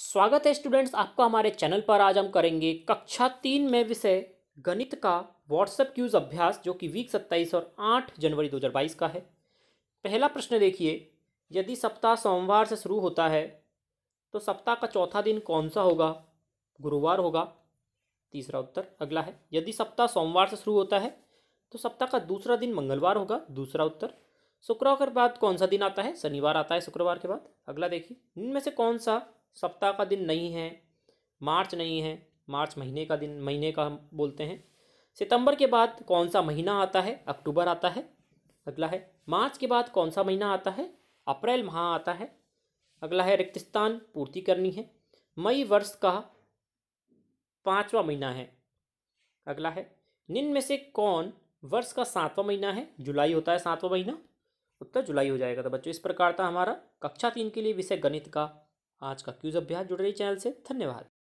स्वागत है स्टूडेंट्स आपका हमारे चैनल पर आज हम करेंगे कक्षा तीन में विषय गणित का व्हाट्सएप क्यूज अभ्यास जो कि वीक सत्ताईस और आठ जनवरी दो हज़ार बाईस का है पहला प्रश्न देखिए यदि सप्ताह सोमवार से शुरू होता है तो सप्ताह का चौथा दिन कौन सा होगा गुरुवार होगा तीसरा उत्तर अगला है यदि सप्ताह सोमवार से शुरू होता है तो सप्ताह का दूसरा दिन मंगलवार होगा दूसरा उत्तर शुक्रवार के बाद कौन सा दिन आता है शनिवार आता है शुक्रवार के बाद अगला देखिए इनमें से कौन सा सप्ताह का दिन नहीं है मार्च नहीं है मार्च महीने का दिन महीने का हम बोलते हैं सितंबर के बाद कौन सा महीना आता है अक्टूबर आता है अगला है मार्च के बाद कौन सा महीना आता है अप्रैल माह आता है अगला है रिक्तस्थान पूर्ति करनी है मई वर्ष का पाँचवा महीना है अगला है निन्न में से कौन वर्ष का सातवां महीना है जुलाई होता है सातवां महीना उत्तर जुलाई हो जाएगा तो बच्चों इस प्रकार था हमारा कक्षा तीन के लिए विषय गणित का आज का क्यूज अभ्यास जुड़ रही चैनल से धन्यवाद